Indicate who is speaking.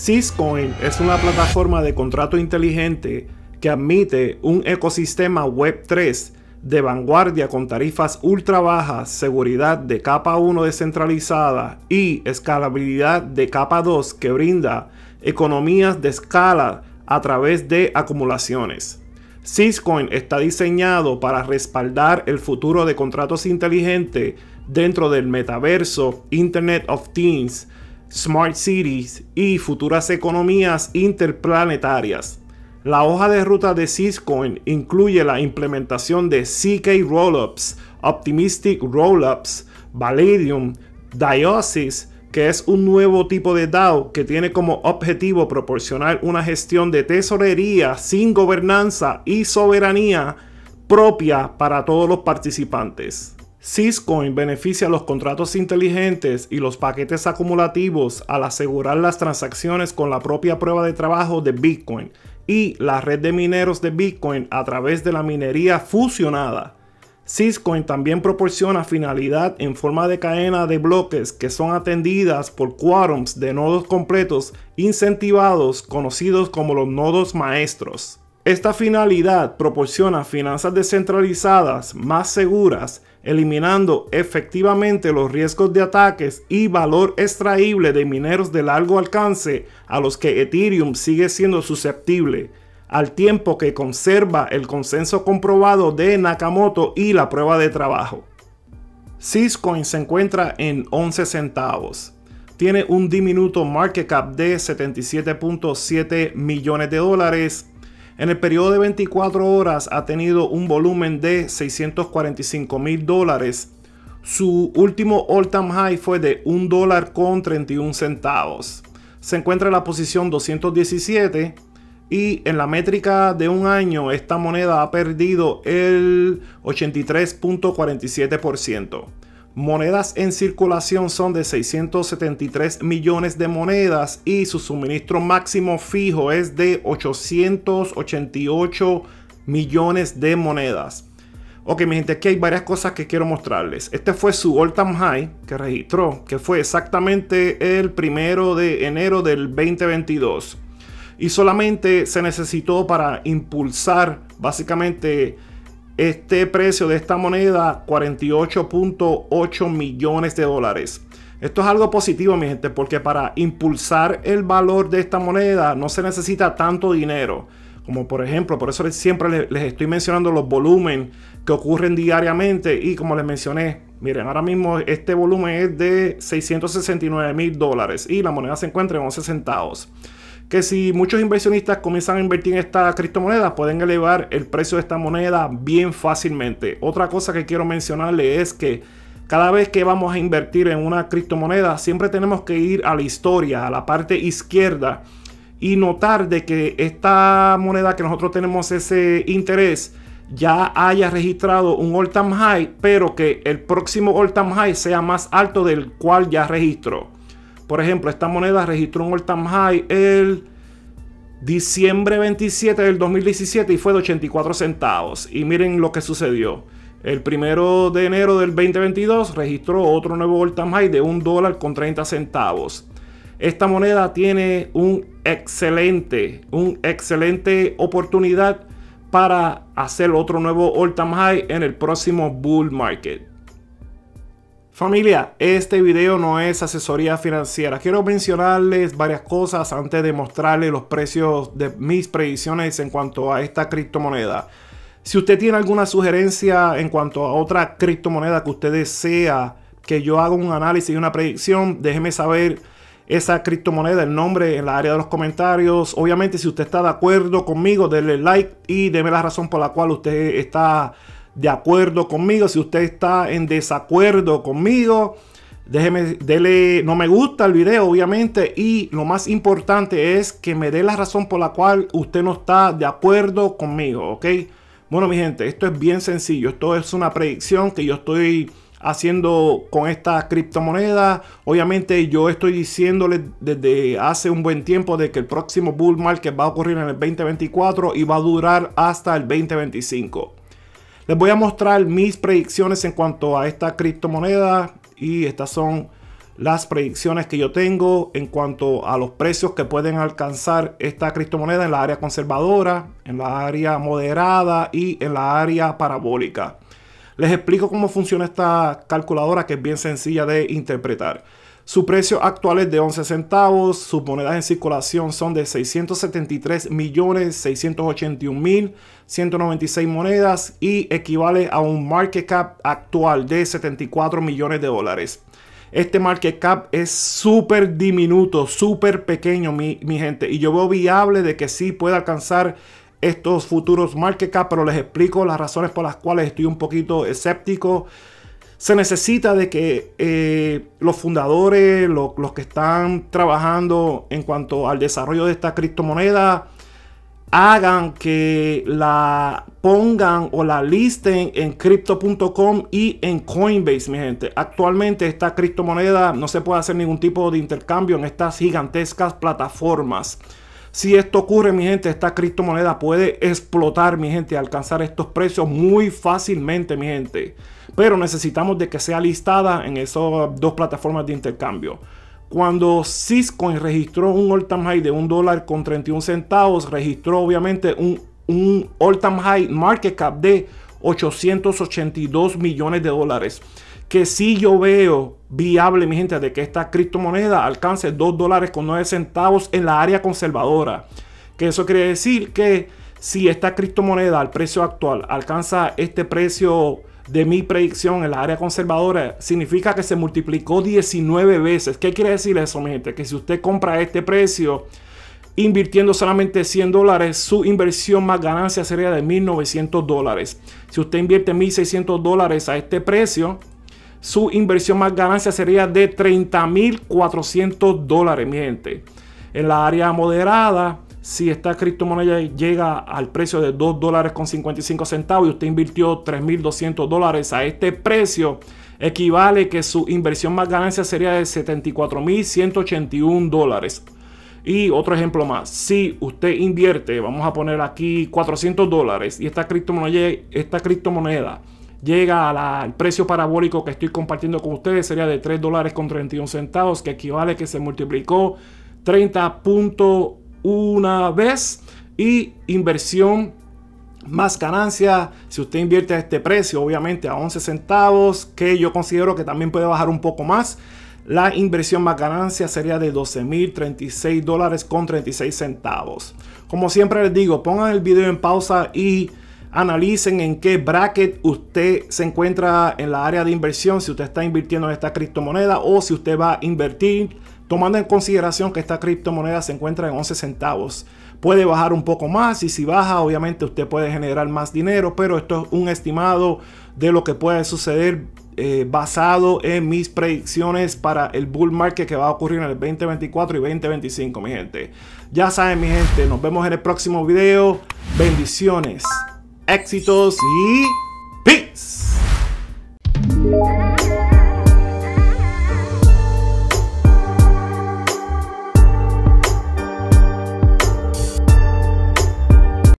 Speaker 1: Syscoin es una plataforma de contrato inteligente que admite un ecosistema Web3 de vanguardia con tarifas ultra bajas, seguridad de capa 1 descentralizada y escalabilidad de capa 2 que brinda economías de escala a través de acumulaciones. Syscoin está diseñado para respaldar el futuro de contratos inteligentes dentro del metaverso Internet of Things Smart Cities y futuras economías interplanetarias. La hoja de ruta de Syscoin incluye la implementación de CK Rollups, Optimistic Rollups, Valadium, Diosis, que es un nuevo tipo de DAO que tiene como objetivo proporcionar una gestión de tesorería sin gobernanza y soberanía propia para todos los participantes. Syscoin beneficia los contratos inteligentes y los paquetes acumulativos al asegurar las transacciones con la propia prueba de trabajo de Bitcoin y la red de mineros de Bitcoin a través de la minería fusionada. Syscoin también proporciona finalidad en forma de cadena de bloques que son atendidas por quórums de nodos completos incentivados conocidos como los nodos maestros. Esta finalidad proporciona finanzas descentralizadas más seguras eliminando efectivamente los riesgos de ataques y valor extraíble de mineros de largo alcance a los que Ethereum sigue siendo susceptible, al tiempo que conserva el consenso comprobado de Nakamoto y la prueba de trabajo. Syscoin se encuentra en 11 centavos. Tiene un diminuto market cap de 77.7 millones de dólares en el periodo de 24 horas ha tenido un volumen de 645 mil dólares. Su último all-time high fue de $1.31. dólar con 31 centavos. Se encuentra en la posición 217 y en la métrica de un año esta moneda ha perdido el 83.47% monedas en circulación son de 673 millones de monedas y su suministro máximo fijo es de 888 millones de monedas. Ok, mi gente, aquí hay varias cosas que quiero mostrarles. Este fue su all time high que registró, que fue exactamente el primero de enero del 2022. Y solamente se necesitó para impulsar básicamente este precio de esta moneda 48.8 millones de dólares. Esto es algo positivo, mi gente, porque para impulsar el valor de esta moneda no se necesita tanto dinero. Como por ejemplo, por eso siempre les, estoy mencionando los volúmenes que ocurren diariamente. Y como les mencioné, miren, ahora mismo este volumen es de 669 mil dólares y la moneda se encuentra en 11 centavos que si muchos inversionistas comienzan a invertir en esta criptomoneda, pueden elevar el precio de esta moneda bien fácilmente. Otra cosa que quiero mencionarle es que cada vez que vamos a invertir en una criptomoneda, siempre tenemos que ir a la historia, a la parte izquierda y notar de que esta moneda que nosotros tenemos ese interés ya haya registrado un all time high, pero que el próximo all time high sea más alto del cual ya registró. Por ejemplo, esta moneda registró un all time high el diciembre 27 del 2017 y fue de 84 centavos. Y miren lo que sucedió. El primero de enero del 2022 registró otro nuevo all time high de un dólar con 30 centavos. Esta moneda tiene un excelente, un excelente oportunidad para hacer otro nuevo all time high en el próximo bull market. Familia, este video no es asesoría financiera. Quiero mencionarles varias cosas antes de mostrarles los precios de mis predicciones en cuanto a esta criptomoneda. Si usted tiene alguna sugerencia en cuanto a otra criptomoneda que usted desea que yo haga un análisis y una predicción, déjeme saber esa criptomoneda, el nombre en la área de los comentarios. Obviamente, si usted está de acuerdo conmigo, denle like y deme la razón por la cual usted está de acuerdo conmigo. Si usted está en desacuerdo conmigo, déjeme, dele no me gusta el video, obviamente. Y lo más importante es que me dé la razón por la cual usted no está de acuerdo conmigo, ¿ok? Bueno, mi gente, esto es bien sencillo. Esto es una predicción que yo estoy haciendo con esta criptomoneda. Obviamente yo estoy diciéndole desde hace un buen tiempo de que el próximo bull market va a ocurrir en el 2024 y va a durar hasta el 2025. Les voy a mostrar mis predicciones en cuanto a esta criptomoneda y estas son las predicciones que yo tengo en cuanto a los precios que pueden alcanzar esta criptomoneda en la área conservadora, en la área moderada y en la área parabólica. Les explico cómo funciona esta calculadora que es bien sencilla de interpretar. Su precio actual es de 11 centavos, sus monedas en circulación son de 673.681.196 monedas y equivale a un market cap actual de 74 millones de dólares. Este market cap es súper diminuto, súper pequeño, mi, mi gente. Y yo veo viable de que sí pueda alcanzar estos futuros market cap, pero les explico las razones por las cuales estoy un poquito escéptico se necesita de que eh, los fundadores, los que están trabajando en cuanto al desarrollo de esta criptomoneda, hagan que la pongan o la listen en crypto.com y en Coinbase, mi gente. Actualmente esta criptomoneda no se puede hacer ningún tipo de intercambio en estas gigantescas plataformas. Si esto ocurre, mi gente, esta criptomoneda puede explotar, mi gente, alcanzar estos precios muy fácilmente, mi gente. Pero necesitamos de que sea listada en esas dos plataformas de intercambio. Cuando Cisco registró un all-time high de un dólar con 31 centavos, registró obviamente un, un all-time high market cap de 882 millones de dólares. Que si yo veo viable, mi gente, de que esta criptomoneda alcance 2 dólares con 9 centavos en la área conservadora. Que eso quiere decir que si esta criptomoneda al precio actual alcanza este precio de mi predicción en la área conservadora significa que se multiplicó 19 veces. ¿Qué quiere decir eso, mi gente? Que si usted compra este precio, invirtiendo solamente 100 dólares, su inversión más ganancia sería de 1.900 dólares. Si usted invierte 1.600 dólares a este precio, su inversión más ganancia sería de 30.400 dólares, mi En la área moderada, si esta criptomoneda llega al precio de 2 dólares con 55 centavos y usted invirtió 3.200 dólares a este precio, equivale que su inversión más ganancia sería de 74.181 dólares. Y otro ejemplo más, si usted invierte, vamos a poner aquí 400 dólares y esta criptomoneda, esta llega al precio parabólico que estoy compartiendo con ustedes, sería de 3 dólares con 31 centavos, que equivale que se multiplicó 30.1 vez y inversión más ganancia si usted invierte a este precio, obviamente a 11 centavos, que yo considero que también puede bajar un poco más la inversión más ganancia sería de 12.036 dólares con 36 centavos. Como siempre les digo, pongan el video en pausa y analicen en qué bracket usted se encuentra en la área de inversión, si usted está invirtiendo en esta criptomoneda o si usted va a invertir tomando en consideración que esta criptomoneda se encuentra en 11 centavos. Puede bajar un poco más y si baja obviamente usted puede generar más dinero, pero esto es un estimado de lo que puede suceder eh, basado en mis predicciones para el bull market que va a ocurrir en el 2024 y 2025, mi gente. Ya saben, mi gente, nos vemos en el próximo video. Bendiciones, éxitos y peace.